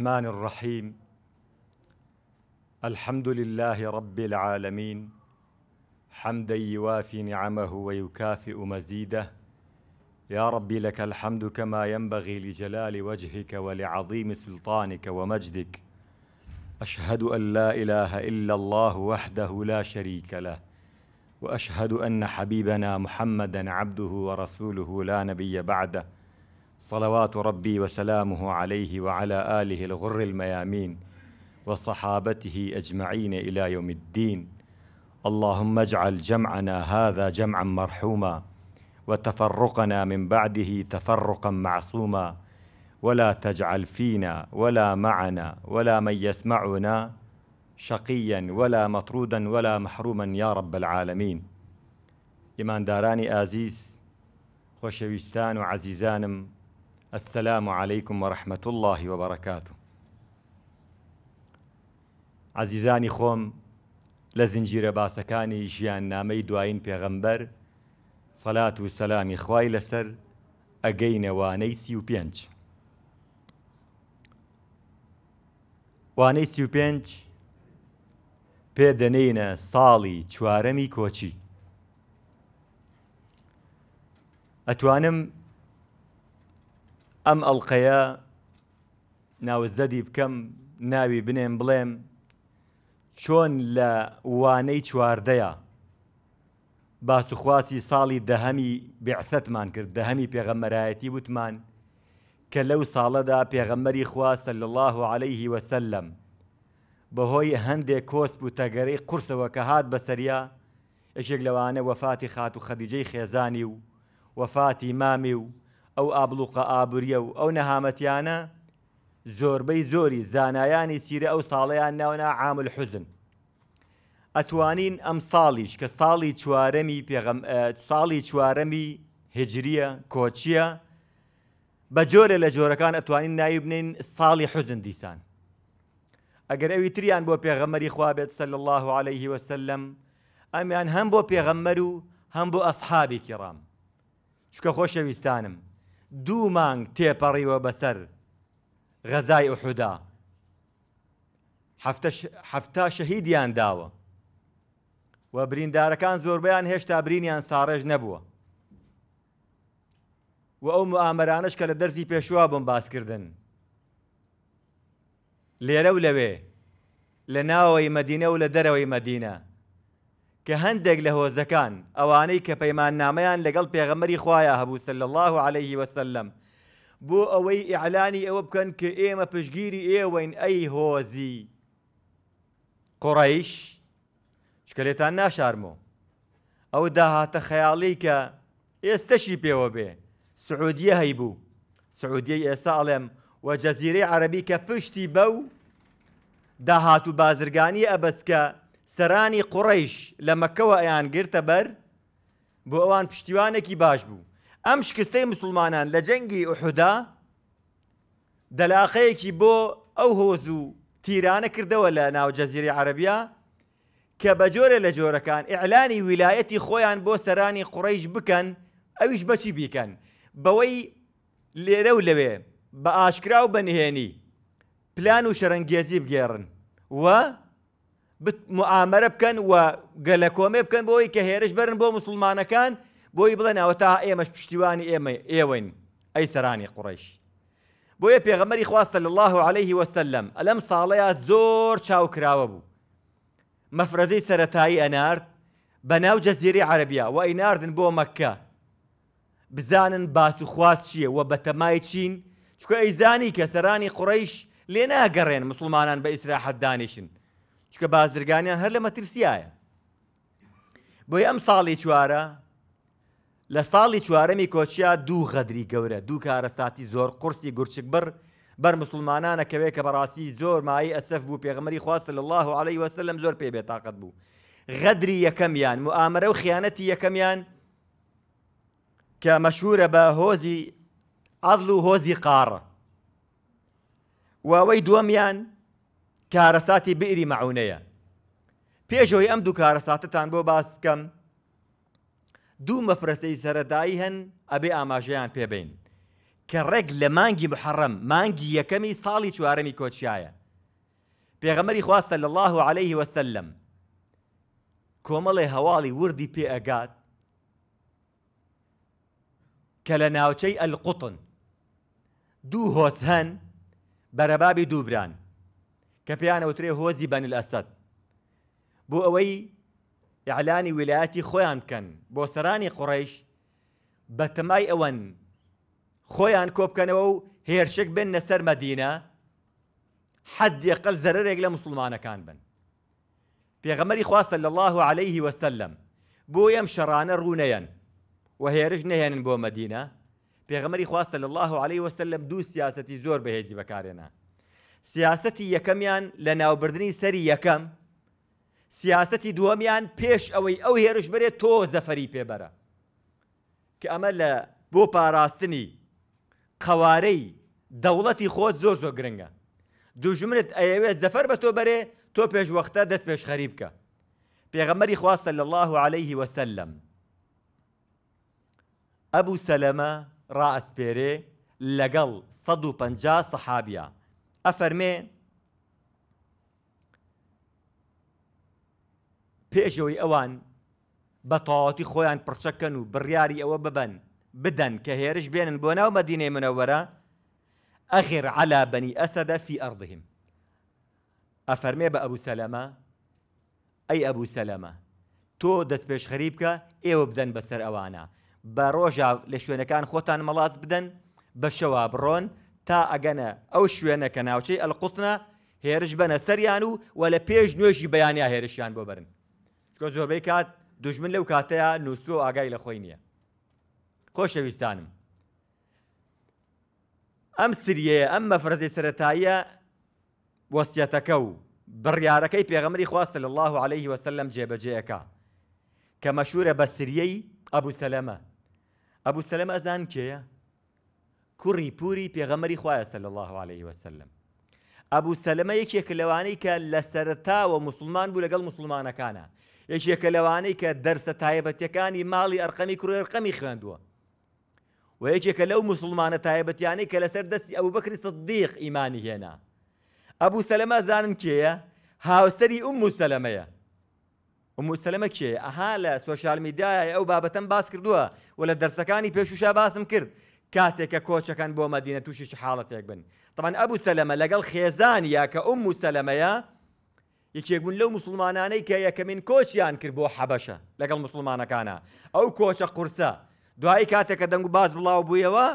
الرحمن الرحيم الحمد لله رب العالمين حمدا يوافي نعمه ويكافئ مزيده يا ربي لك الحمد كما ينبغي لجلال وجهك ولعظيم سلطانك ومجدك اشهد ان لا اله الا الله وحده لا شريك له واشهد ان حبيبنا محمدا عبده ورسوله لا نبي بعده صلوات ربي وسلامه عليه وعلى آله الغر الميامين وصحابته أجمعين إلى يوم الدين اللهم اجعل جمعنا هذا جمعا مرحوما وتفرقنا من بعده تفرقا معصوما ولا تجعل فينا ولا معنا ولا من يسمعنا شقيا ولا مطرودا ولا محروما يا رب العالمين ايمان داراني آزيز خوشەویستان وعزيزانم السلام عليكم ورحمة الله وبركاته عزیزانی خۆم لە زنجیرە باسەکانی ژیان نامەی دوایین پێغەمبەر سەلات و سەلامی خوای لەسەر ئەگەینەوانەی سی و پێنج وانەی سی و پێنج پێدەنینە ساڵی چوارەمی کۆچی ئەتوانم ئەم ئەڵلقەیە ناوزدەدی بکەم ناوی بنێم بڵێم چۆن لە وانەی چواردەیە باسوخواسی ساڵی دەهەمی بێعسەتمان کرد دەهەمی پێغەمەرایەتی وتمان کە لەو ساڵەدا پێغەمەری خواستە لە الله و عليهەیهی وەسلم بەهۆی هەندێک کۆس و تەگەرەی قورسەوە کە هات بەسەریا یەکێک لەوانە وەفاتی خات و خەدیجەی خێزانی و وەفاتی مامی و ئەو ئابلوقە ئابریە و ئەو نەهامەتیانە زۆربەی زۆری زانایانی سیرە ئەو ساڵەیان ناونا عامل حزن ئەتوانین ئەم ساڵیش کە ساڵی چوارەمی پێغم ساڵی چوارەمی هجریە کۆچیە بە جۆرە لە جۆرەکان ئەتوانین ناوی بنین ساڵی حزن دیسان ئەگەر ئەوی تریان بۆ پێغەمەری خوابێت سەل الله عليه وسلم ئەمیان هەم بۆ پێغەمەر و هەم بۆ ئەسحابی کڕام چکە خۆشەویستانم دوو مانگ تێپەڕیوە بەسەر غەزای ئوحودا هەفتا شەهیدیان داوە و بریندارەکان زۆربیان هێشتا برینیان ساڕێژ نەبووە و ئەو موامەرانش کە لە دەرزی پێشوا بم باسکردن لێرە و لەوێ لە ناوەی مەدینە و لە دەرەوەی مەدینە کە هەندێک لە هۆزەکان ئەوانەی کە پەیمان نامەیان لەگەڵ پێغەمەری خوایە هەبوو سل الله عليه وسلم بۆ ئەوەی ئیعلانی ئەوە بکەن کە ئێمە پشگیری ئێوەین ئەی هۆزی قڕیش شکلێتان ناشارمەوە ئەو داهاتە خەیاڵی کە ئێستەشی پێوە بێ سعودیە هەیبوو سعودیەی ئێستا ئەڵێم و جەزیرەی عەربی کە پشتی بەو داهات و بازرگانی ئەبەسکە سەرانی قوڕیش لە مەکەوە ئەیان گرتە بەر بۆ ئەوان پشتیوانێکی باش بوو ئەم شکستەی مسلمانان لە جەنگی ئوحدا دەلاقەیەکی بۆ ئەو هۆز و تیرانە کردەوە لە ناو جەزیری عربیا کە بە جۆرە لە جۆرەکان ئیعلانی ویلایەتی خۆیان بۆ سەرانی قوڕیش بکەن ئەویش بەچی بیکەن بەوەی لێرە و لەوێ بە ئاشکرا و بەنهێنی پلان و شەرنگێزی بگێڕن وە؟ معامەرە بکەن و گەلە کۆمێ بکەن بۆی کە هێرش بەرن بۆ مسلمانەکان بۆی بڵێنەوە تا ئێمەش پشتیوانی ئێمە ئێوەین ئەی سەرانی قڕیش بۆیە پێغەمەری خواستە لە الله عليه وسلم ئەلەم ساڵەیە زۆر چاوکراوە بوو مەفرەزەی سەتایی ئەنارد بە ناو جەزیری عربیا و ئەیناردن بۆ مەکە بزانن باس و خواست چییە و بە تەمای چین چکە ئەیزانی کە سەرانی قڕیش لێ ناگەڕێن مسلمانان بە ئیسراحەت دانیشن چکە بازرگانیان هەر لە مەترسیایە بۆی ئەم ساڵی چوارە لە ساڵی چوارەمی کۆچیا دوو غەدری گەورە دوو کارەساتی زۆر قرسی گورچک بڕ بەر مسلمانانە کەوێ کە بەڕاستی زۆر مای ئەسف بوو پێغمەری خواستە لە الله و عليهەی وەسە لەم زۆر پێ بێتاقت بوو غەدری یەکەمیان مواممەرە و خیانەتی یەکەمیان کە مەشهورە بە هۆزی عەضل و هۆزی قارە واوەی دووەمیان کارەساتی بئری معونية پێشەوەی ئەم دوو کارەساتتان بو باس بکەم دو مفرسي سەرەدایی هن ئەبێ ئاماژەیان پێبین کە لمانجي محرم مانجي يكمي مانگی یەکەمی ساڵی چوارەمی کۆچیایە خواه خواستە الله عليه وسلم كومالي هەواڵی وردی پێ ئەگات کە لە القطن دو دوو هۆس هەن بەرەبابی كبيانا وتري هو بەن الاسد بو اوي علانی ویلایەتی خۆیان كان بو سراني قريش بتماي اون ئەوەن كوب کۆبکەنەوە هيرشك هێرشێک بن نەسەر مەدینە حەدی قەل زەرێک لە كان بن في پێغەمەری خواستە صلى الله عليه وسلم بو يمشران رونيا وهي و هێرش نەهێنن بۆ مەدینە پێغەمەری خواستە لە الله عليه وسلم دو سياسة زور بهزي بكارنا سیاسەتی یەکەمیان لە ناوبردننی سەری یەکەم سیاسەتی دووەمیان پێش ئەوەی ئەو هێرش بێت تۆ زەفەری پێبەرە کە ئەمە لە بۆ پاراستنی قەوارەی دەوڵەتی خۆت زۆر زۆر گرنگە دوژمنت ئەیەوێت زەفەر بە تۆ بەرێ تۆ پێشوەختە دەست پێش خەری بکە پێغەمەری خواستە لە الله عليه وسلم ئەبوو سەلەمە ڕائسپێرێ لەگەڵ 150 سەحابە ئەفەرمێ پێشەوەی ئەوان بە تەواتی خۆیان پرچەکەن و بڕیاری ئەوە ببەن بدەن کە هێرش بێنن بۆ ناو مەدینێ منەوەرە ئەخیر علا بەنی ئەسەدە فی ئەڕدهیم ئەفەرمێ بە ئەبوو سەلەمە ئەی ئەبوو سەلەمە تۆ دەست پێش خەری بکە ئێوە بدەن بەسەر ئەوانە بە ڕۆژا لە شوێنەکان خۆتان مەڵاز بدەن بە شەوا بڕۆن تا ئەگەنە ئەو شوێنەکە ناوچەی ئەلقوتنە هێرش بەنە سەریان و وە لە پێش نوێژی بەیانیا هێرشیان بۆ برن چکۆ زۆربەی کات دوژمن لەو کاتەیە نووسۆ ئاگای لە خۆی نییە خۆشەویستانم ئەم سریە ئەم مەفرەزی سەتاییە وەسیەتەکە و بڕیارەکەی پێغەمری خواستە لە الله عليه وسلم جێبەجێەکە کە مەشورە بە سریەی ئەبوو سەلەمە ئەبوو سەلەم ئەزان کێە کوڕی پوری پێغەمەری خوایە سەل الله عليه وسلم ئەبوو سەلمە یەکێکە لەوانەی کە لە سەرتاوە مسلمان بوو لەگەڵ مسلمانەکانە یەکێکە لەوانەی کە دەرسە تایبەتەکانی ماڵی ئەرقەمی کوڕێرقەمی خوێندووە و یەکێکە لەو مسلمانە تایبەتیانەی کە لەسەر دەستی ئەو بکری سەدیق ئیمانی هێنا ئەبوو سەلەمە زانم کێیە هاوسری ئوم مسلەمەیە مسلەمە کێ ئەها لە سۆشال میدایە ئەو بابەتەن باس کردووە و لە دەرسەکانی پێشوشا باسم کرد کاتێککە کۆچەکان بۆ مەدینە تووشیش حاڵەتێک بن تەمان ئەبوو سەلەمە لەگەڵ خێزانیا کە ئەم موسەلەمەیە یەکێکبوون لەو مسلمانانەی کە یەکەمین کۆچیان کرد بۆ حەبەشە لەگەڵ مسلمانەکانە ئەو کۆچە قورسە دوایی کاتێککە دەنگ و باز بڵاو بوویەوە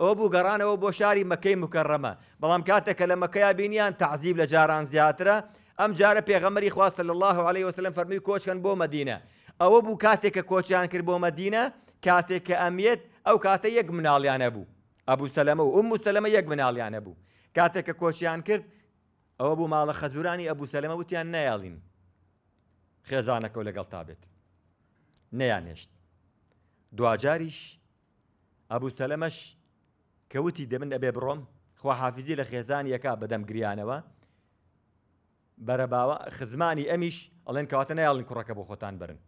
ئەوە بوو گەڕانەوە بۆ شاری مەکەی مکەڕەمە بەڵام کاتێککە لە مەکەیا بینیان تعزیب لە جاران زیاترە ئەم جارە پێغەمەری خواستە لە الله عليه وسلم فەرمی کۆچکن بۆ مدینە ئەوە بوو کاتێککە کۆچیان کرد بۆ مدینە کاتێک کە ئەمیت ئەو کاتە یەک مناڵیانە بوو ئەبوو سەلەمە و ئوم وسەلەمە یەک مناڵیانە بوو کاتێک کە کۆچیان کرد ئەوە بوو ماڵە خەزورانی ئەبوو سەلەمە وتیان نەیاڵین خێزانەکە و لەگەڵ تابێت نەیانێشت دوجاریش ئەبوو سەلەمەش کەوتی دەمن ئەبێ بڕۆم خوا حافزی لە خێزان یەکا بەدەم گریانەوە بەرەباوە خزمانی ئەمیش ئەڵێن کەواتە نەیاڵین کوڕەکە بۆ خۆتان برن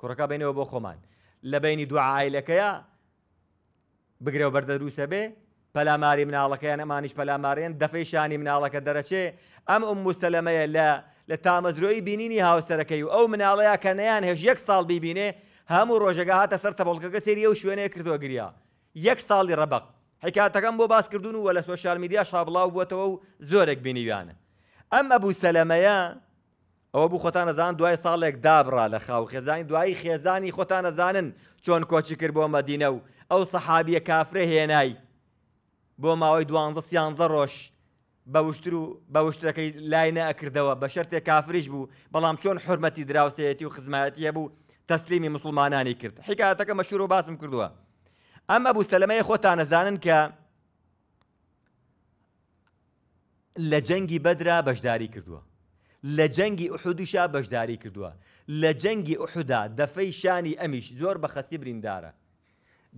کوڕەکە بینەوە بۆ خۆمان لە بینی دوعاائلەکەیە بگرێ بەردە دروسە بێ پەلاماری مناڵەکەیان ئەمانیش پەلامارێن دەفەی شانی مناڵەکە دەرەچێ ئەم ئەم مستەلەمەیە لە لە تامەزرۆی بینینی هاوسەرەکەی و ئەو مناڵەیە کە نەیان هێش یەک ساڵ بیبینێ هەموو ڕۆژەگە هاتە سەر تەبڵکەکە سری ئەو شوێنەیە کردووە گریا یەک ساڵی ڕەبق حیکاتەکەم بۆ باسکردون و وە لە سۆشال میدیا شابڵاو بووەتەوە و زۆرێک بینیویانە ئەم ئەبوو سەلەمەیە ئەوە بوو خۆتان ئەزان دوای ساڵێک دابرا لە خاو خێزانی دوایی خێزانی خۆتان ئەزانن چۆن کۆچی کرد بۆ مەدینە و ئەو سەحابیە کافرە هێنای بۆ ماوەی دوانزە سیانزە ڕۆژ بەوشتر و بەوشتەکەی لای نەکردەوە بە شەرتێک کافریش بوو بەڵام چۆن حرمەتی دراوسەتی و خزمەتیە بوو تەسلیمی مسلمانانی کرد حیکاتەکە مەشور و باسم کردووە ئەمە بوو سەلمەیە خۆتان ئەزانن کە لە جەنگی بەدرا بەشداری کردووە لە جەنگی ئوحودیشا بەشداری کردووە لە جەنگی ئوحدا دەفەی شانی ئەمیش زۆر بە خستی بریندارە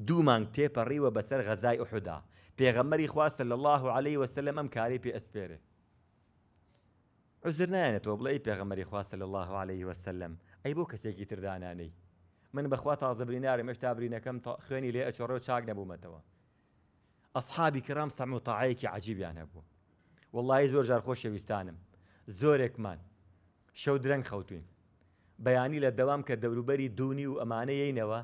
دوو مانگ تێپەڕیوە بەسەر غەزای ئوحدا پێغەمەری خواستە لە الله عليه وسلم ئەم کاری پێ ئەسپێرێ عزر نایەنێتەوە بڵێ پێغەمەری خواستە لە الله عليه وسلم ئەی بۆ کەسێکی تردانانەی من بەخوا تازەبرینارە مەشتا برینەکەم خوێنی لێ ئەچۆڕۆ چاک نەبوومەتەوە ئەسحابی کرام سەم و تەعایەکی عجیبیان هەبوو واللهی زۆر جار خۆشەویستانم زۆرێکمان شەو درەنگ خەوتوین بەیانی لە دەوام کە دەوروبەری دوونی و ئەمانەیەینەوە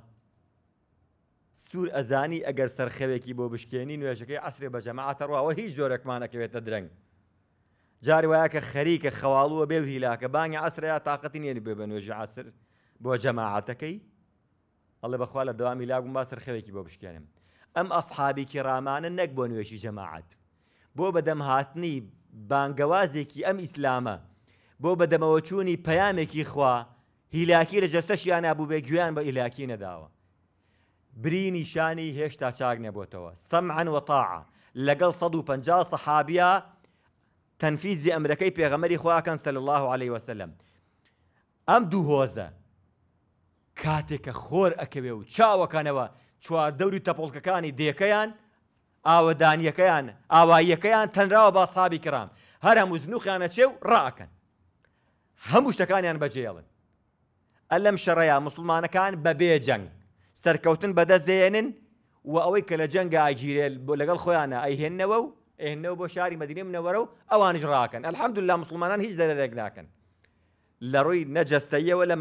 سوور ئەزانی ئەگەر سەرخەوێکی بۆ بشکێنی نوێژەکەی ئەسرێ بە جەماعاتەڕواوە هیچ زۆرەکمانەکەوێتە درەنگ جار وایە کە خەریکە خەواڵوە بێ هیلاکە بانگە ئەسرەیە تااقەتی نێنی بێ بە نوێژی عسر بۆ جەماعاتەکەی ئەڵێ بەخوا لە دەوامی لاگوم با سەرخەوێکی بۆ بشکێنم ئەم ئەسحابیکی ڕامانە نەک بۆ نوێشی جەماعات بۆ بەدەم هاتنی بانگەوازێکی ئەم ئیسلامە بۆ بەدەمەوە چوونی پەیامێکی خوا هیلاکی لە جەستەشیان نبوو بێ گویان بە ئیلاکی نەداوە برینی شانی هێشتا چاک نەبووتەوە سەمعەن وەتاع لەگەڵ 150 سەحابیا تەنفیزی ئەمرەکەی پێغەمەری خواکەن سەل الله عليه وسلم ئەم دوو هۆزە کاتێکە خۆر ئەکەوێ و چاوەکانەوە چوار دەوری تەپۆڵکەکانی دێکەیان ئاوەدانیەکەیان ئاواییەکەیان تەنراوە با سابی کرام هەر هەموو زنوخیانە چێ و ڕاکەن هەموو شتەکانیان بەجێڵن ئەلەم شەڕەیە مسلمانەکان بەبێ جەنگ سەرکەوتن بەدەستێنن و ئەوەی کە لە جەنگ ئاگیرێل بۆ لەگەڵ خۆیانە ئەیهێننەوە و ئێنەوە بۆ شاری مدینێ منەوەرە و ئەوانش ڕاکەن ئەلحەمدوللا مسلمانان هیچ دەرەێک ناکەن لە ڕووی نەجەستەیەوە لە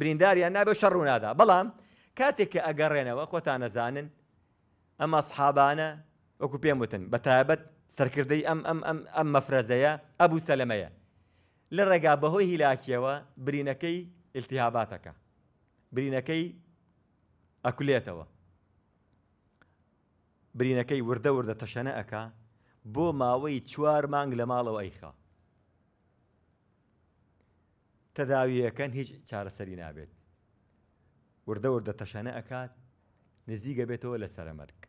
برینداریان نابێ شەڕوونادا بەڵام کاتێک کە ئەگەڕێنەوە خۆتان نەزانن ئەمە سحابانە وەکو پێم وتن بە تابەت سەرکردەی ئەم ئەم ئەم ئەم مەفرەزەیە ئەبوو سەلەمەیە لە ڕێگا بەهۆی هیلاکیەوە برینەکەی التیهاباتەکە برینەکەی ئەکولێتەوە برینەکەی وردە وردە تەشەنە ئەک بۆ ماوەی چوار مانگ لە ماڵەوە ئەیخە تەداویەکەن هیچ چارەسەری نابێت وردە وردە تەشەنە ئەکات نزیگە بێتەوە لە سەرمەرگ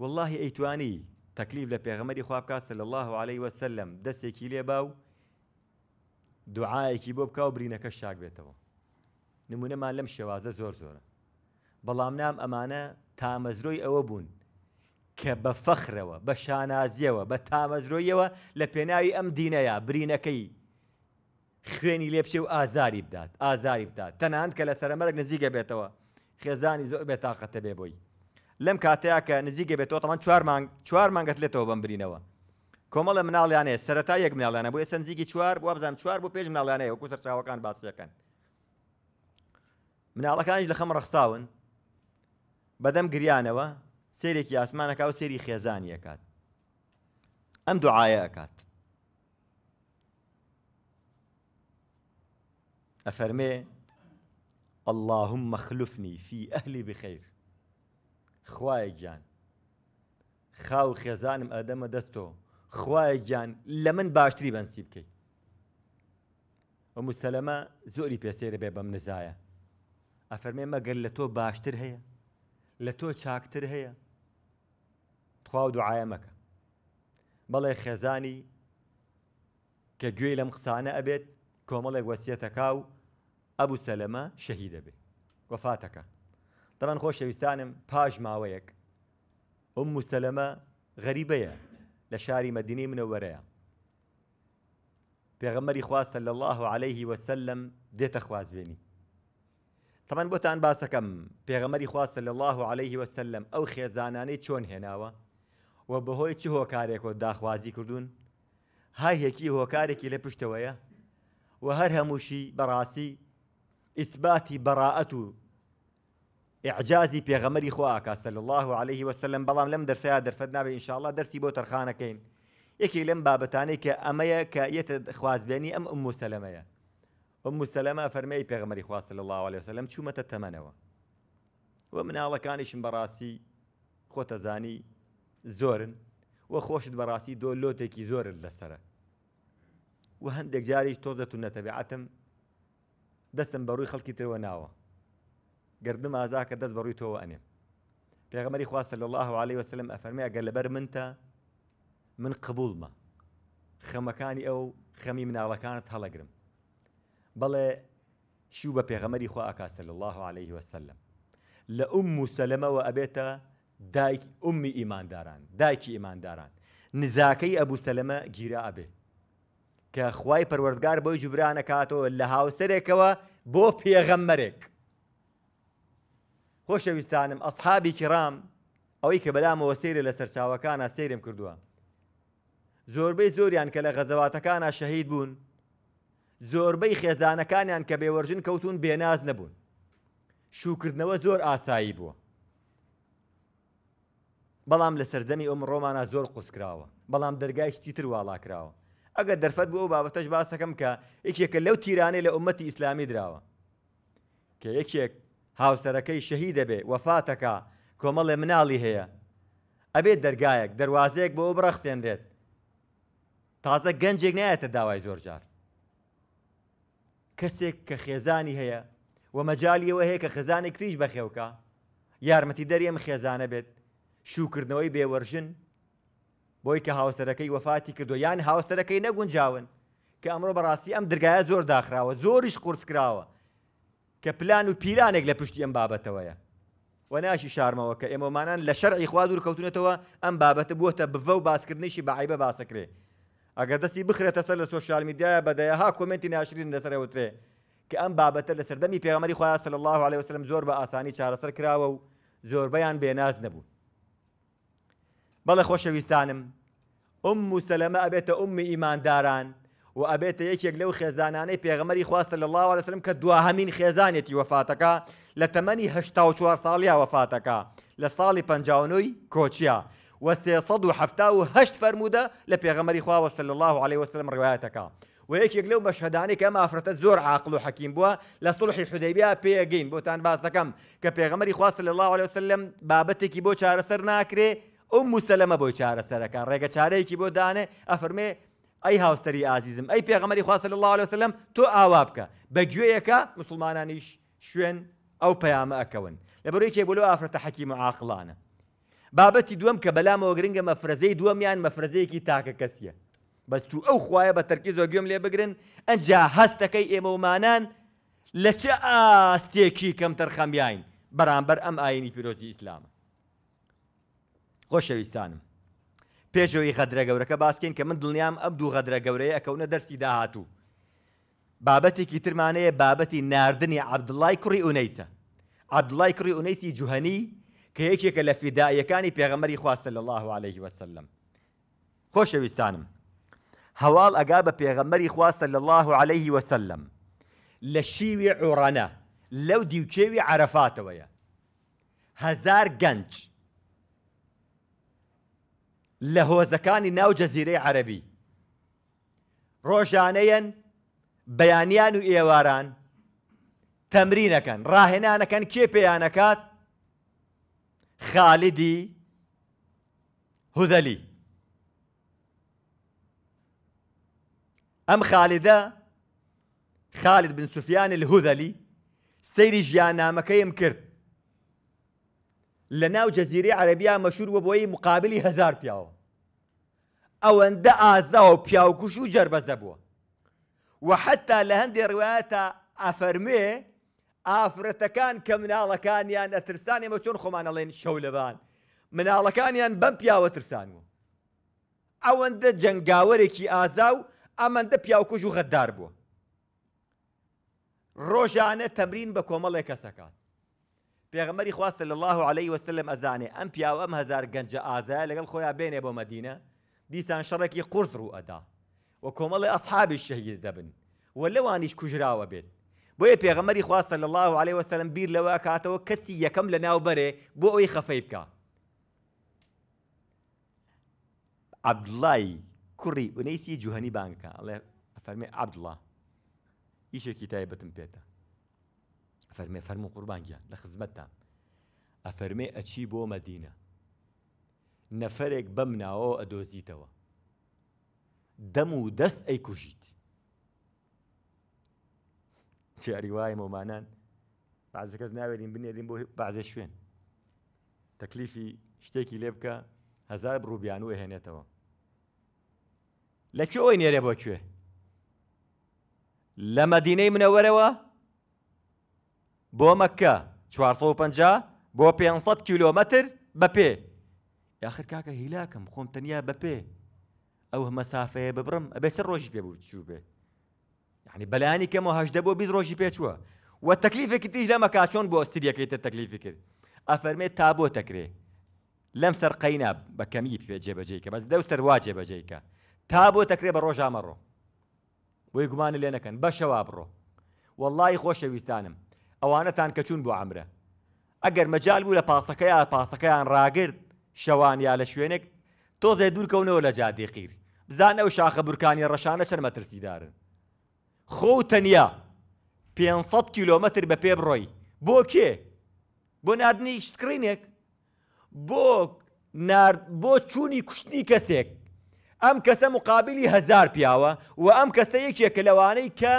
واللهی ئەیتوانی تەکلیف لە پێغەمەری خوابکە لە الله عليه وسلم دەستێکی لێ باو دوعاەکی بۆ بکە و برینەکە شاک بێتەوە نمونەمان لەم شێوازە زۆر زۆرە بەڵام نام ئەمانە تامەزرۆی ئەوە بوون کە بە فەخرەوە بە شانازیەوە بە تامەزرۆیەوە لە پێناوی ئەم دینەیە برینەکەی خوێنی لێپچێ و ئازاری بدات ئازاری بدات تەنانند کە لە سەرمەرگ نزیگە بێتەوە خێزانی زۆر بێتاقەتە بێ بۆی لەم کاتەیە کە نزیکە بێتەوە تەمان چوار مانگەت لێتەوە بمبرینەوە کۆمەڵە مناڵیانێ سەرەتا یەک مناڵیانە بۆ ێ سنجیکی چوار بۆ بزانام چوار بۆ پێش مناڵیانەیە وەکو سەرچاوەکان باسیەکەن مناڵەکانیش لە خەم ڕەخساون بەدەم گریانەوە سێرێکی ئاسمانەکە و سێری خێزانیەکات ئەم دوعاە ئەکات ئەفەرمێ اللهم مخلفنی فی ئەهلی بخیر خوایە گیان خاو خێزانم ئەدەمە دەستۆ خوایە گیان لە من باشتری بەنسی بکەیت و مسلەمە زۆری پێسێرە بێ بەم نزایە ئەفەرمێ مەگەر لە تۆ باشتر هەیە لە تۆ چاکتر هەیە تخوا دوعاە مەکە بەڵێ خێزانی کە گوێی لەم قسانە ئەبێت کۆمەڵێک وەسیەتەکا و ئەبوو سەلەمە شەهی دەبێ وەفاتەکە دەمان خۆشەویستانم پاش ماوەیەک ئەم مستەلەمە غەریبەیە لە شاری مەدینی منەوەرەیە پێغەمەری خواستە لە الله عليه وسلم دێتە خوازبێنی تەمان بۆتان باسەکەم پێغەمەری خواستە لە الله عليه وسلم ئەو خێزانانەی چۆن هێناوە و بەهۆی چ هۆکارێکۆ داخوازی کردوون هایەکی هۆکارێکی لە پشتەوەیە و هەر هەمووشی بەڕاستی ئیسباتی بەڕاعەت و عجازی پێغەمەری خواکە سل الله عليه وسلم بەڵام لەم دەرسەیە دەرفەت نابێ انشاءله دەرسی بۆ تەرخانەکەین یەکی لەم بابەتانەی کە ئەمەیە کە یەتە خوازبێنی ئەم ئەم مسللمەیە ئەم مسللمە فەرمەی پێغمەری خواست لە الله عليه وسلم چوومەتە تەمەنەوە و مناڵەکانیشم بەڕاستی خۆتەزانی زۆرن و خۆشت بەڕاستی دۆ لۆتێکی زۆرت لەسرە و هەندێک جاریش تۆزە و نەتەبیعەتم دەستم بەڕووی خەڵکی ترەوە ناوە گردم ئازا کە دەست بەڕووی تۆوە ئەنێ پێغمەری خواستە لە الله عليه وسلم ئەفەرمی ئەگەر لەبەر منتە من قبولمە خەمەکانی ئەو خەمی مناڵەکانت هەڵەگرم بەڵێ شو بە پێغەمەری خوا ئاکاسە لە الله عليه وسلم لە ئوم وسلمەوە ئەبێتە دایک ئومی ئیمانداران دایکی ئیمانداران نزاکەی ئەبوسەلەمە گیرا ئەبێ کە خوای پەروەردگار بۆی جوبرانە کاتەوە لە هاوسەرێکەوە بۆ پێغەممەرێک خۆشەویستانم ئەسحابی کرام ئەوەی کە بەلامەوە سێرە لە سەرچاوەکانە سێرم کردووە زۆربەی زۆریان کە لە غەزەواتەکانە شەهید بوون زۆربەی خێزانەکانیان کە بێوەرژن کەوتون بێناز نەبوون شوکردنەوە زۆر ئاسایی بووە بەڵام لە سەردەمی ئەم ڕۆمانە زۆر قوسکراوە بەڵام دەرگای شتی تر واڵاکراوە ئەگە دەرفەت بۆ بابەتەش باسەکەم کە یەکێکە لەو تیرانەی لە عومەتی ئیسلامی دراوە کە یەکێک هاوسەرەکەی شەهی دەبێ وەفاتەکە کۆمەڵێ مناڵی هەیە ئەبێت دەرگایەک دەواازەیەک بۆ بڕەخسێنرێت تازە گەنجێک نایەتە داوای زۆرجار کەسێک کە خێزانی هەیە و مەجاالیەوە هەیە کە خزانی کریش بەخێوکە یارمەتی دەریەم خێزانە بێت شوکردنەوەی بێوەرژن بۆی کە هاوسەرەکەی وەفاتی کردو یان هاوسەرەکەی نەگونجاون کە ئەمڕۆ بەڕاستی ئەم درگایە زۆر داخراوە زۆریش قرس کراوە کە پلان و پیرانێک لە پشتی ئەم بابەتەوەیە و ناشی شارمەوە کە ئێمەمانان لە شەرعی خوا دوور کەوتونێتەوە ئەم بابەتە بووە بڤە و باسکردنیشی بەعیبە باسەکرێ ئەگەر دەستی بخرێتە سەر لە سۆشال میدیایە بەدایەها کمنتی ناشرین لەسەرەوەترێ کە ئەم بابەتە لە سەردەمی پێغمەری خۆیان سەر الله عليه وسلم زۆر بە ئاسانی چارەسەر کراوە و زۆربەیان بێناز نەبوو بەڵێ خۆشەویستانم ئەم مسلەمە ئەبێتە ئەمی ئیمانداران و ئەبێتە یەکێک لەو خێزانانەی پێغمەری خواستە لە الله لەسرم کە دوهمین خێزانێتی وەفاتەکە لە تەمەنی هشتا و چوار ساڵیا وەفاتەکە لە ساڵی پنجاوی کۆچیا و سێسەد و هەفتا و هەشت فەرموودە لە پێغەمەری خواوەسە لە الله عليه وسلم ڕوایەتەکە. و یەکێک لەو بەشهدانی کە ئەمافرەتە زۆر عقل و حەکیم بووە لە سڵحی حودەیبیا پێگەین بۆتان باسەکەم کە پێغەمەری خواستە لە الله عليه وسلم بابەتێکی بۆ چارەسەر ناکرێ ئەو موسەلەمە بۆی چارەسەرەکە ڕێگە چارەیەکی بۆ دانێ ئەفرمێ ئەی هاوسری ئازیزم ئەی پێغەمەری خواست لە الله لەسلم تۆ ئاوا بکە بە گوێیەکە مسلمانانیش شوێن ئەو پەیامە ئەکەون لە بەرەیەکێ بۆلو ئافرەتە حەکیمە عاقلانە بابەتی دووەم کە بەلامەوە گرنگە مەفرەزەی دووەمیان مەفرەزەیەکی تاکە کەسیە بەست و ئەو خویە بە تەرکی زۆ گوێم لێ بگرن ئەجا هەستەکەی ئێمەمانان لە چه ئاستێکی کەم تەرخەمیاین بەرامبەر ئەم ئاینی پیرۆزی ئیسلامە خۆشەویستانم پێشەوەی خەدرە گەورەکە باسکەین کە من دڵنیام ئەم دوو غەدرە گەورەیە ئەکەونە دەستی داهاتوو. بابەتێکی ترمانەیە بابەتی نردنی عبدڵای کوڕی ئونەیسە. عبدڵای کوڕی ئونەیسی جوهنی کە یەکێکە لە فیدایەکانی پێغەمەری خواستە لە الله عليه وسلم. خۆشەویستانم. هەواڵ ئەگا بە پێغەمەری خواستە لە الله عليه وسلم لە شیوی عوڕەنە لەو دیوچێوی عرەفاتەوەیە. هەزار گەنج. لهو زكاني ناو جزيري عربي ڕۆژانەیەن بيانيان و ئێواران تەمرینەکەن كي کێ پێیانەکات خالدي هذلي ام خالدة خالد بن سفيان الهذلي سيري جيانا مكيم كرت لە ناو جەزیری عەربیا مەشور بە بۆی مقابلی هزار پیاوە ئەوەندە ئازا و پیاوکوش و جربەزە بووە و حتا لە هەندێ ڕوایەتە ئافەرمێ ئافرەتەکان کە مناڵەکانیان ئەترسان ئێمە چۆن خۆمانەڵێن شەولەبان مناڵەکانیان بەم پیاوە ترسانوە ئەوەندە جنگاوەرێکی ئازا و ئەمەندە پیاوکوش و غەددار بووە ڕۆژانە تەمرین بە کۆمەڵێک کەسەکات پیغمبری خواستە صلی الله علیه عليه وسلم ئەزانێ ئەم پیاوە ام هزار گەنجە ئازای لەگەڵ خۆیان بێنێ بۆ مدینە دیسان شرکی قرض رو ادا و کومل اصحاب الشهید دبن و لەوانیش کوژراوە بێت بۆیە پیغمبری خواستە صلی الله علیه و سلم بیر لەوە کاتەوە کەسی یەکەم لە ناوبەرێ بۆ ئەوی خەفەی بکە کری و نیسی جوهنی بانکە ئەڵێ ئەفەرمێ عبدڵە ئیشێکی تایبەتم پیتا ئەفەرمێ فەرم و قوربانگییان لە خزمەتتان ئەفەرمێ ئەچی بۆ مەدینە نەفەرێک بەم ناوەوە ئەدۆزیتەوە دەم و دەست ئەی کوژیت چی ئەریوای مۆمانان بعض کەس ناوێنین بنێرین بۆ بازێ شوێن تەکلیفی شتێکی لێ بکە هەزار ڕووبیان و ئەهێنێتەوە لەکوێ ئەوی نێرێ بۆ کوێ لە مەدینەی منەوەرەوە بۆ مەکە 450 بۆ 500 کیلومتر بە پێ یاخر کاکە هیلاکەم خۆم تەنیا بە پێ ئەو مەسافەیە ببرم ئەبێ چە ڕۆژی پێ بوو چوو بێ یعنی بەلایانی کەمەوە هەشدە بۆ بیست ڕۆژی پێچووە و تەکلیفێکی تیش لە مەکا چۆن بۆ سریەکەی تە تەکلیفی کرد ئەفەرمێت تا بۆ تەکرێ لەم سەر قەینا بە کەمی پێ جێبەجێکە بەس دەو سەروا جێبەجێکە تا بۆ تەکرێ بە ڕۆژامەڕۆ بۆی گومانە لێ نەکەن بەشەوا بڕۆ واللهی خۆشەویستانم ئەوانەتان کە چوون بۆ ئەمرە ئەگەر مەجال بوو لە پاسەکە یا پاسەکەیان ڕاگرد شەوان یا لە شوێنێک تۆزێ دوورکەونەوە لە جادێقیر بزان ئەو شاخە بورکانی ڕەشانە چەند مەترسیدارن خۆ تەنیا 500 کیلومتر بە پێ بڕۆی بۆ کێ بۆ نردنی شتکرینێک بۆ بۆ چوونی کوشتنی کەسێک ئەم کەسە مقابلی هزار پیاوە و ئەم کەسە یەکێکە لەوانەی کە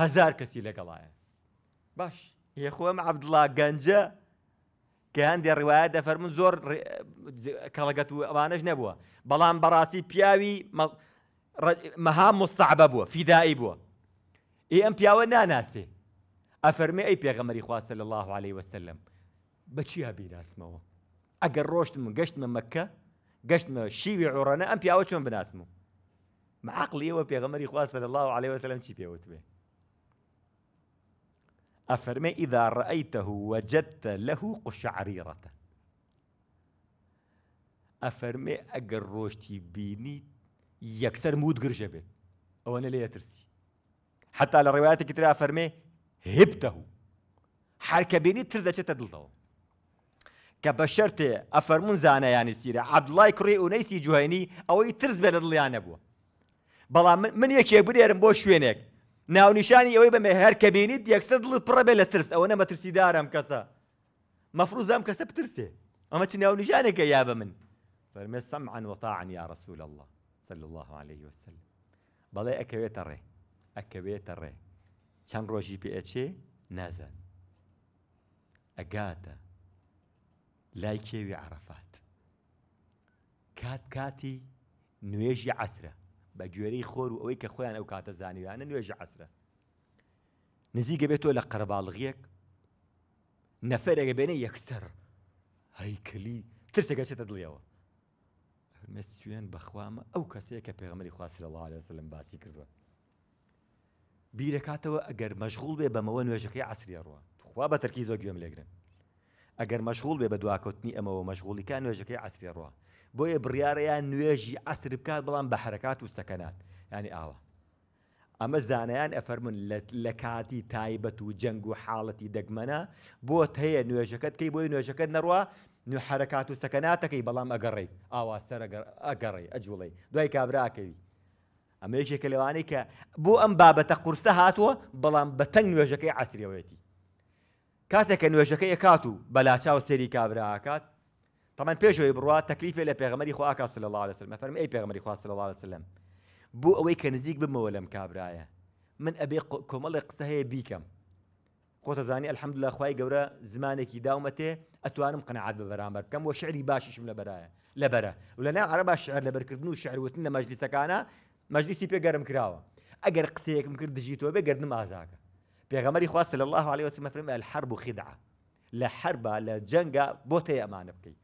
هزار کەسی لەگەڵایە باش یخۆم عبدڵا گەنجە کەیاندێ ڕواایە دەفەرمون زۆر کەڵگەت و ئەوانش نەبووە بەڵام بەڕاستی پیاوی مەها مستعبە بووە فیدایی بووە ئێ ئەم پیاوە ناناسێ ئەفەرمێ ئەی پێغەمەری خواستە لە الله عليه وسلم بەچیا بیناسمەوە ئەگەر ڕۆشتم و گەشتمە مەکە گەشتمە شیوی عۆڕەنە ئەم پیاوە چۆن بناسم و معقل ئێوە پێغەمەری خواستە لە الله عليه وسلم چی پێوت بێ ئەفەرمێ ئیدا ڕئیتەه وەجدتە لەهوو قشعریڕەتە ئەفەرمێ ئەگەر ڕۆشتی بینی یەکسەر مود گرژە بێت ئەوەنە لێ ئەترسی حتا لە ڕێواتێکی تررا فەرمێ هبتەه هەرکە بینی تر دەچێتە دڵەوە کە بە شەرتێ ئەفەرمون زانە یانی سیرە عبدڵای کوڕی ئونەیسی جوهێنی ئەوەی ترس بێ لە دڵیانە بووە بەڵام من یەکێ برێرم بۆ شوێنێک ناو نشاني بەمێ هەر کە بینیت یەکسەر دڵت پڕە بێ او ترس ئەوە نەمە ترسیدارم کەسە مەفروز ئەم کەسە بترسێ ئەمە چ ناونیشانێکە یا بە من فەرمێ سەمعن وەتاعن یا رسول الله صلى الله عليه وسلم بەڵێ ئەکەوێتە ڕێ ئەکەوێتە ڕێ چەند ڕۆژی پێچێ نازان ئەگاتە لای کێوی عرفات کات کاتی نوێژی عسره بە گوێرەی خۆر و ئەوەی کە خۆیان ئەو کاتە زانانیوانە نوێژە عسرە نزیکە بێتەوە لە قەرباڵغیەک نەفرێگە بێنە یەکسەر هەیکلی ترسێکە چێتە دڵیەوە مەسوێن بەخوامە ئەو کەسەیە کە پێغمەری خواست لە لەڵ لەم باسی کردووە بیرەکاتەوە ئەگەر مەشغول بێ بەمەوە نوێژەکەی عسری ڕوە خوا بە تەرکی زۆ گوێم لێگرن ئەگەر مەشغول بێ بە دواکەوتنی ئەمەوە مەشغولیکان نوێژەکەی عسری ڕوە بۆیە بڕیارەیان نوێژی ئەسر بکات بەڵام بە حرکات و سەکەنان ینی ئاوە ئەمە زانایان ئەفەرمون لە کاتی تایبەت و جەنگ و حاڵەتی دەگمەنە بۆت هەیە نوێژەکەت کەی بۆی نوێژەکەت نەڕوە نوحرەکات و سەکەناتەکەی بەڵام ئەگەڕی ئاوا ئەگەڕی ئەجوڵی دوای کابراکەوی ئەمەیشێکە لەوانەی کە بۆ ئەم بابەتە قورسە هاتووە بەڵام بە تەنگ نوێژەکەی عسرەوەێتی کاتێککە نوێژەکەی ئەکات و بەلاچاو سەری کابراکات طبعا يبروا تكليفه الى بيغمري خو اكا صلى الله وسلم فرم اي بيغمري خو صلى الله عليه وسلم بو اوي نزیک بمولم لەم کابرایە من ئەبێ کۆمەڵی قسە هەیە بیکەم خۆتەزانی ئەلحەمدلله خی گەورە زمانێکی داومەتێ ئەتوانم اتوانم قناعات ببرامبر كم وشعري شعری باشیشم لە بەرایە لە بەرە و لەنا عەرەبا شعر لەبەرکردن مجلس شعروتن مجلس مەجلیسەکانە مەجلیسی پێگەرم کراوە ئەگەر قسەیەکم کرد دژیتەوە بێگەردم ئازاکە بيغمري خواست صلى الله عليه وسلم فرم الحرب خدعه لا لە لا لە بوتي بۆ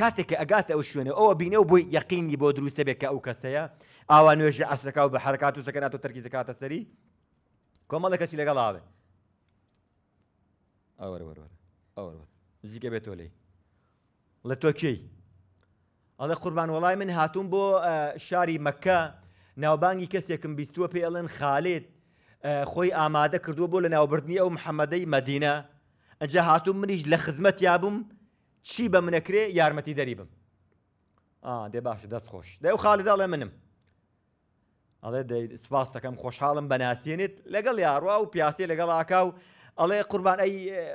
کاتێککە ئەگاتە ئەو شوێنە ئەوە بینە و بۆی یەقینی بۆ دروستە بێکە ئەو کەسەیە ئاوا نوێژی ئەسرەکە و بە حرکات و سەکەنات و تەرکی زکاتە سەری کۆمەڵە کەسی لەگەڵاوێ زیکە بێت تۆ لی لە تۆکیی ئەڵە قوربان وڵای من هاتووم بۆ شاری مەکە ناوبانگی کەسێکم بیستووە پێ ئەڵێن خالێت خۆی ئامادە کردووە بۆ لە ناوبردننی ئەو محەممەدەی مەدینە ئەجا هاتووم منیش لە خزمەت یابووم چی بە منەکرێ یارمەتی دەری بم دێ باش دەست خۆش دەو خاڵداڵێ منم ئەڵێ سپاس دەکەم خۆشحاڵم بەناسیێنێت لەگەڵ یاڕوا و پیاسی لەگەڵ ئاکا و ئەڵێ قوربان ئەی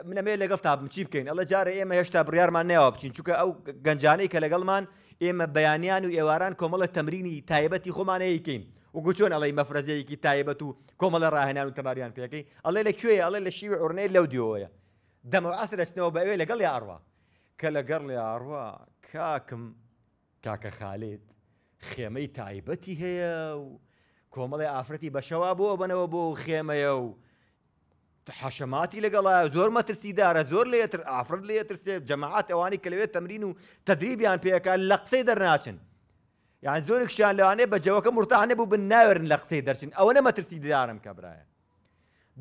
منەمێ لەگەڵ تا بچی بکەین ئەلە جارە ئێمە هێشتا بڕارمان نەوە بچین چووکە ئەو گەنجانەی کە لەگەڵمان ئێمە بەیانیان و ئێواران کۆمەڵە تەمرینی تایبەتی خۆمانەیەکەین و گوچۆن ئەڵی مەفرەزەیەکی تایبەت و کۆمەڵە ڕاهێنان و تەماریان پێەکەی ئەڵێ لە کوێ ئەڵێ لە شیوە ئۆرنەی لەو دیۆەیە دەمەعاس دەچنەوە بەوێ لەگەڵ یاڕوا کە لەگەڕ لێ ئاڕوا کاکم کاکە خالێت خێمەی تایبەتی هەیە و کۆمەڵی ئافرەتی بەشەوا بۆ بنەوە بۆ خێمەیە و حەشەماتی لەگەڵا زۆر مەترسیدارە زۆر لێتر ئافرد لێترسێ جەماعات ئەوانی کە لەوێت تەمرین و تدریبیان پێەکە لە قسەی دەرناچن یان زۆرێکشان لەوانێ بە جەوەکە مرتانە بوو بن ناوێرن لە قسەی دەرچن ئەوە نەمەترسیدارم کە برایە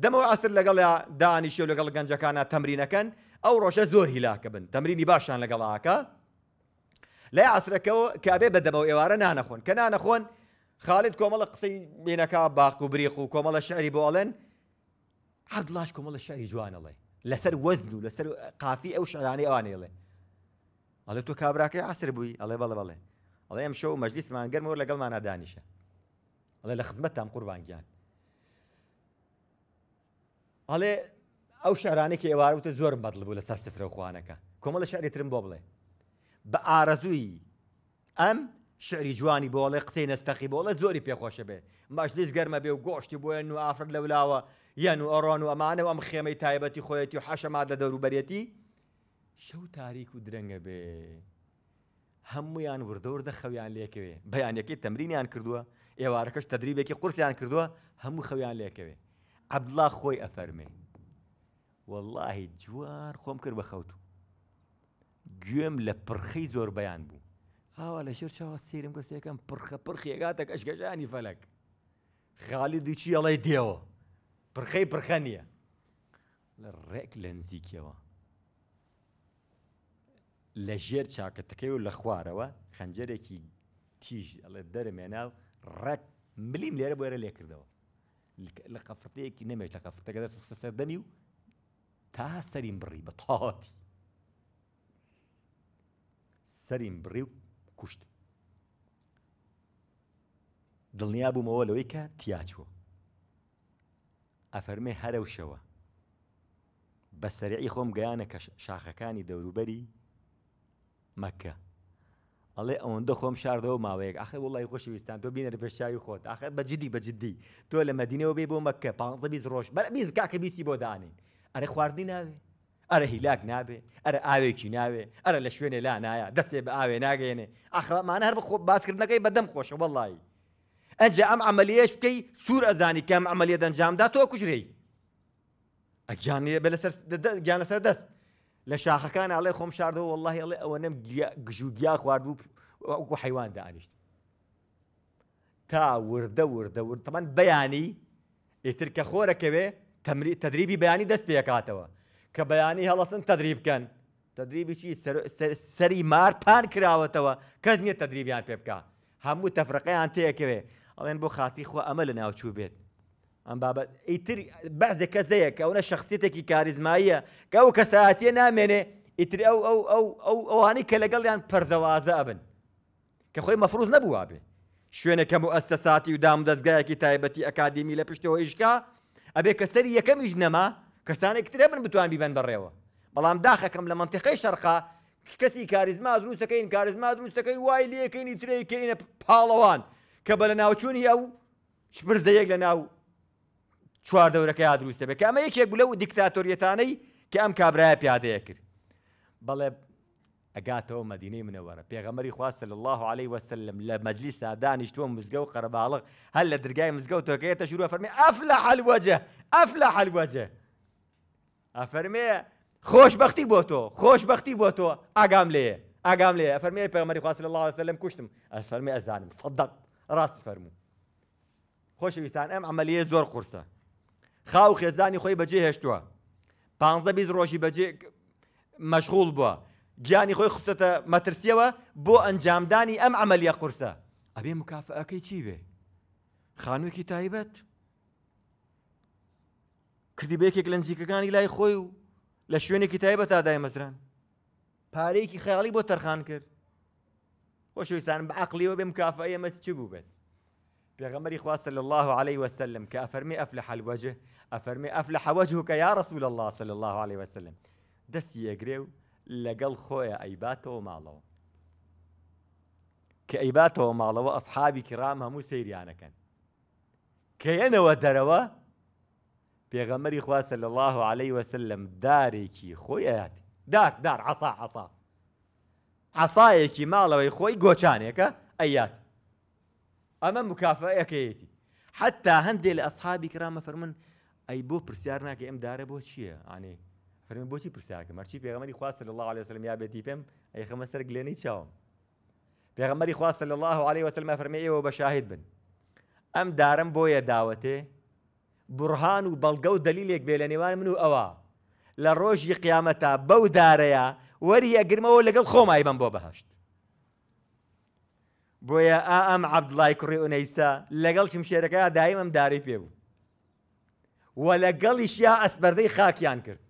دەمەوە ئاسر لەگەڵ دانیشی و لەگەڵ گەنجەکانە تەمرینەکەن ئەو ڕۆژە زۆر هیلاکە بن تەمرینی باشان لەگەڵاکە لای عسرەکەەوە کابێ بەدەمەوە ئێوارە نانەخۆن کە نانەخۆن خالت کۆمەڵە قسەی بینەکە باق و بریق و کۆمەڵە شعری بۆڵێن عبدڵاش کۆمەڵە شعری جوانەڵێ لەسەر وەزن و لەسەر قافی ئەو شەرانی ئەوانێڵێ ئەڵێ تۆ کابراکەی عسر بووی ئەڵێ بەڵە بەڵێ ئەڵێ ئەم شەو مەجلیسمان گەرمەوە لەگەڵمانە دانیشە ئەڵێ لە خزمەت تام قوربانگیان ئەڵێ ئەو شارانێکی ئێوارەوتە زۆر بەدڵ بوو لە سەر سفرە خوانەکە کۆمە لە شعریترم بۆ بڵێ بە ئارەزووی ئەم شعری جوانی بۆڵێ قسەی نستەخی بۆڵە زۆری پێخۆشە بێ مەشلیس گەرمە بێ و گۆشتی بۆیان و ئافرد لە ولاوە یەن و ئەڕۆن و ئەمانە و ئەم خێمەی تایبەتی خۆیەتی و حەشەمات لە دەوروبەرێتی شەو تاریک و درەنگە بێ هەمویان وردەوردە خەویان لێکەوێ بەیانەکەی تەمرینیان کردووە ئێوارەکەش تدریبێکی قرسیان کردووە هەموو خەویان لێکەوێ عبدڵا خۆی ئەفەرمێ واللهی جوان خۆم کرد بە خەوت و گوێم لە پرخی زۆر بەیان بوو ئاوا لە شێر چاوە سێرم کەسێکم پرخە پرخیێگاتەک ئەشگەژانی فەلک خالی دیچی ئەڵی دێەوە پرخەی پرخە نییە لە ڕێک لە نزیکەوە لە ژێر چاکەتەکەی و لە خوارەوە خەنجەرێکی تیژ ئەڵێ دەرمێناو ڕەت ملیم لێرە بۆێرە لێ کردەوە لە قەفتەیەکی نەمێت لە قەفتەکە دەست قسە سەردەمی و تا سەریم بڕی بە تاهاتی سەریم بڕی و کوشت دڵنیا بوومەوە لەوەی کە تیاچوە ئەفەرمێ هەرەوشەوە بە سەرعی خۆم گەیانە کە شاخەکانی دەوروبەری مەکە ئەڵێ ئەوەندە خۆم شاردەوە ماوەیەک ئەخر وڵی خۆشویستان تۆ بینە بەشاوی خۆت ئاخر بەجددی بەجددی تۆ لە مەدینەوە بێ بۆ مەکە 15 ڕۆژ بەر بیست کاکە بیستی بۆ دانین ئەرە خواردنی ناوێ ئەرە هیلاک نابێ ئەرە ئاوێکی ناوێ ئەرە لە شوێنێ لا نایە دەستێ بە ئاوێ ناگەێنێ ئاخرامانە هەر بخۆ باسکردنەکەی بەدەم خۆشە وەڵی ئەجا ئەم ئەمەلیەش بکەی سوور ئەزانی کەم ئەمەلیە دەنجامدا تۆ کوژرەی ئەجانە بە لەسەر گیانە سەر دەست لە شاخەکان ئاڵێ خۆم شاردەوە واللهی ئەڵێ ئەوە نەم گژوگیا خوارد وکو حیوان دانیشت تا وردە وردە ورد تەمان بەیانی ئیتر کە خۆرەکەوێ تدریبی بەیانی دەست پێکاتەوە کە بەیانی هەڵەسن تدریب بکەن تدریبیی سەری مارپان کراوەتەوە کەس نییە تدریبیان پێ بکە هەموو تەفرقیان تەیەکەوێ ئەڵێن بۆ خاتی خۆ ئەمە لە ناوچوو بێت ئەم بابەت ئیتر بەزێک کەسەیە کە ئەوە شخصیتێکی کاریزماییە کە ئەو کەساهاتیە نامێنێ ئیتر ئەو ئەو ئەو ئەو ئەوانەی کە لەگەڵیان پەردەوازە ئەبن کە خۆی مەفروز نەبووە بێ شوێنەکەم و ئەسەساتی و دام دەستگایەکی تایبەتی ئەکادمی لە پشتەوە ئیشکە ئەبێ کە سەری یەکەمیش نەما کەسانێک ترە بن بتوان بیبەن بەڕێوە بەڵام داخەکەم لە منتیقی شەرقا کەسی کاریزما دروستەکەین کاریزما دروستەکەی وای لەکەینی ترەیکەینە پاڵەوان کە بە لە ناوچوون هیا و شپرزەیەک لە ناو چوار دەورەکەی دروستە بێ کامە یەکێک بلە و دیکتاتۆریەتانەی کە ئەم کابرایە پیادەیە کرد بەڵێ اگاتو مدینه منوره پیغمبر خواستە صلی الله علیه عليه وسلم لە مەجلی سادانیشتوە مزگو قربالغ هل درگای مزگو تو مزگەوتەکەیتە شروع فەرمی ئەف لە حلوەجە ئەف لە حلوەجە ئەفەرمێ خۆشببختی بۆ تۆ خۆشببختی بۆ تۆ ئاگام لێ ئاگام لێ ئەفەرمی پێغمەری خواست لە الله وسلم کوشتم ئەفەرمی صدق راست فرمو خوش خۆشویستان ام عملیه زور قورسە خاو خێزانی خۆی بجه هشتو پانزە بیست ڕۆژی بجه مشغول بو گیانی خۆی خستە مەترسیەوە بۆ ئەنجامدانی ئەم ئەعملیە قورسە أبي مکافەکەی كي بێ خانوویکی تایبەت کردیبێکێک لە نزیکەکانی لای خۆی و لە شوێنێکی تایبەت تادای مەتران پارەیەکی خەیاڵی بۆ تەرخان کرد خۆشویستان بە عقلیەوە بێ مکافە ئێمە چی بوو بێت پێغەمەری خواستە صلى الله عليه وسلم كأفرمي أفلح الوجه ئەفەرمی أفلح وجهك يا رسول الله صلى الله عليه وسلم دەستی ئەگرێ لقل خويا ايباته ومالو كايباته ومالو اصحابي كرام همو سيري انا كان كي انا ودروا بيغمري اخوا صلى الله عليه وسلم داري كي خويا دار دار عصا عصا عصاي كي مالو اخوي غوشانيك ايات اما مكافاه كيتي حتى هندي لاصحابي كرام فرمن اي بو برسيارنا كي ام داري بو يعني فەرمی بۆچی پرسیارکە مەرچی پێغمەری خواست لە الله عليه وسلم یا بێتی پێم ئەی خەمە سەر گلێنەی چاوم پێغمەری خواست لە الله عليه وسلم فەرمی ئێوە بە شاهید بن ئەم دارم بۆیە داوەتێ بڕهان و بەڵگە و دلیلێک بێ لە نێوان من و ئەوە لە ڕۆژی قیامەتا بەو دارەیە وەری ئەگرمەوە لەگەڵ خۆمای بم بۆ بەهشت بۆیە ئا ئەم عبدڵای کوڕی ئونەیسا لەگەڵ شمشێرەکە دایم ئەم داری پێبوو وە لەگەڵیشیا ئەسپەردەی خاکیان کرد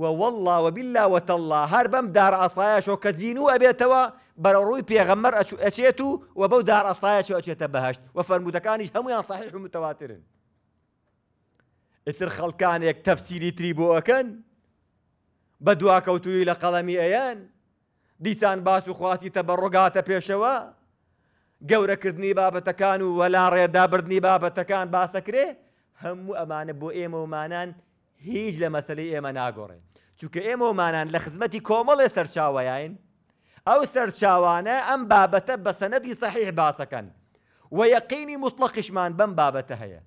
وەوەله وبیلا وتەله هەر بەم دار ئاسایشۆ کە زین و ئەبێتەوە بەرەڕووی پێغەمەر ئەچ ئەچێت و و بەو دار ئاسایشەوە ئەچێتە بەهشت و فەرمودەکانیش هەمویان ساحیح و متەواترن. ئتر خەڵکانێک تەفسیری تری بۆەکەن بە دواکەوتوی لە قەڵەمی ئەیەن دیسان باس و خواستی تە بە ڕۆگاتە پێشەوە گەورەکردنی بابەتەکان و وەلا ڕێدابردنی بابەتەکان باسەکرێ هەموو ئەمانە بۆ ئێمە ومانان هیچ لە مەسلەی ئێمە ناگۆڕێن چونکە ئێمە ومانان لە خزمەتی کۆمەڵێ سەرچاوەیین ئەو سەرچاوانە ئەم بابەتە بە سەنەتی سەحیح باسەکەن و یەقینی مطلقیشمان بەم بابەتە هەیە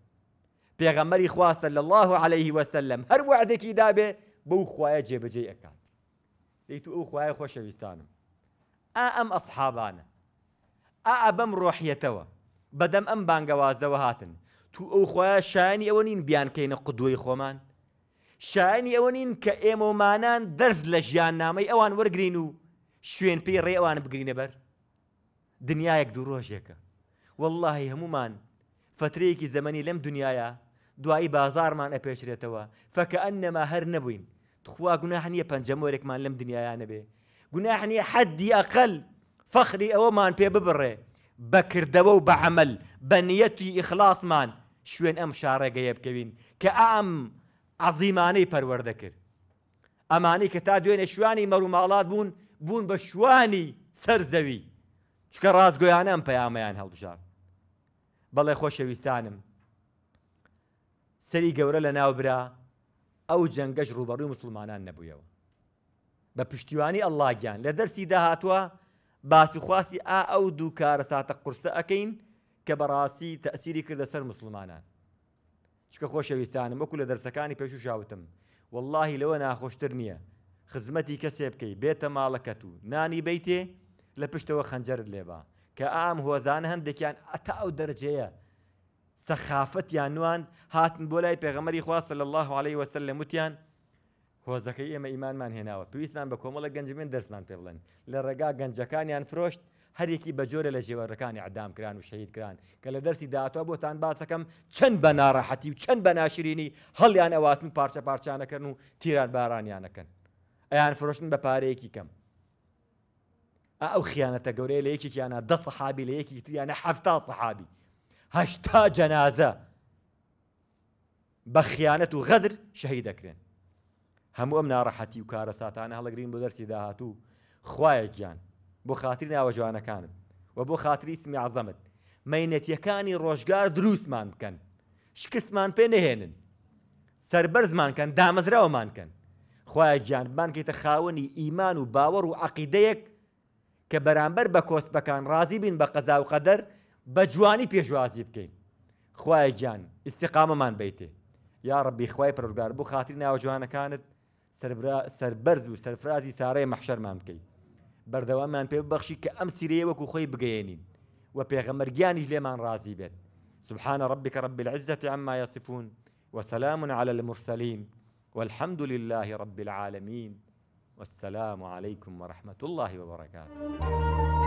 پێغەمەری خواسە لە الله عليه وسلم هەر وعدێکی دابێ بەو خوایە جێبەجێ ئەکات دەیت ئەو خوایە خۆشەویستانم ئا ئەم ئەسحابانە ئا بەم ڕۆحیەتەوە بەدەم ئەم بانگەوازەوە هاتن تو ئەو خوایە شایانی ئەوە نین بیانکەینە قدوی خۆمان شایانی ئەوە نین کە ئێمەمانان دەرز لە ژیان نامەی ئەوان وەرگین و شوێن پێی ڕێ ئەوان بگرینە بەر دنیایەک دوو ڕۆژێکە واللهی هەمومان فترەیەکی زەمەنی لەم دنیاە دوایی بازارمان ئەپێشرێتەوە فەکە ئەنەما هەر نەبووین تخوا گوناهنیە پەنجەمۆرێکمان لەم دنیایانە بێ گوناهنیە حەدی ئەقل فەخری ئەوەمان پێ ببڕێ بەکردەوە و بە عمل بە نیەتی ئیخلاسمان شوێن ئەم شارڕێگەیە بکەوین کە ئام عزیمانەی پەروەردەکرد ئەمانی کە تا دوێنێ شوانی مەروماڵات بوون بوون بە شوانی سەرزەوی چکە ڕازگۆیانە ئەم پەیامەیان هەڵبژار بەڵێ خۆشەویستانم سەری گەورە لە ناوبرا ئەو جەنگەش ڕوبەڕوی مسلمانان نەبوویەوە بە پشتیوانی ئەللاگیان لە دەرسی داهاتوە باسی خواستی ئا ئەو دوو کارە ساتە قورسە ئەەکەین کە بەڕاستی تەسیری کردە سەر مسلمانان چکە خۆشەویستانم وەکو لە دەرسەکانی پێش و شاوتم واللهی لەوە ناخۆشتر نییە خزمەتی کەسێ بکەی بێتە ماڵەکەت و نانی بیتێ لە پشتەوە خەنجەرت لێبا کە ئام هۆزانە هەندێکیان ئەتا ئەو دەرجەیە سەخافەت یان نوان هاتن بۆ لای پێغەمەری خواستە لە الله عليه وسل لە متیان هۆزەکەی ئێمە ئیمانمان هێناوە پێویستمان بە کۆمەڵە گەنجمێن دەرسمان پێ بڵێن لە ڕێگا گەنجەکانیان فرۆشت هەرێکی بەجۆرە لە ژێوەڕەکانی ئەدامکران و شەیدکران کە لە دەرسی داهاتوە بۆتان باسەکەم چەند بە ناڕەحەتی و چەند بە ناشرینی هەڵیان ئەواتن پارچە پارچانەکەن و تیران بارانیانەکەن ئەیان فرۆشتن بە پارەیەکی کەم ئەو خیانەتە گەورەیە لە یەکێکیانە دە سەحابی لە یەکی تریانە حفتا سەحابی هەشتا جەنازە بە خیانەت و غەدر شەهی دەکرێن هەموو ئەم ناڕەحەتی و کارە ساتانە هەڵەگرین بۆ دەرسی داهاتوو خوایەکیان بۆ خاتری ناوە جوانەکانت و بۆ خاتری سمی عزەمت مەینەتیەکانی ڕۆژگار دروستمان بکەن شکستمان پێ نەهێنن سربەرزمان کەن دامەزراوەمان کەن خخوایە گیانمان کەیتە خاوەنی ئیمان و باوەڕ و عقیدەیەک کە بەرامبەر بە کۆسبەکان ڕازی بین بە قەزا و قەدەر بە جوانی پێشوازی بکەین خخوایە گیان استقامەمان بیتێ یا ڕبی خخوای پرۆگار بوو خاتری ناوە جوانەکانت سربەرز و سەرفرازی سارەی مەحشەرمان بکەیت بەردەوامان پێ بەخشی کە ئەم سیرەیە وەکو خۆی بگەێنین و پێغەمەرگیانیش لێمان رازی بێت سبحان ربك رب العزة عما يصفون وسلام على المرسلين والحمد لله رب العالمين والسلام عليكم ورحمة الله وبركاته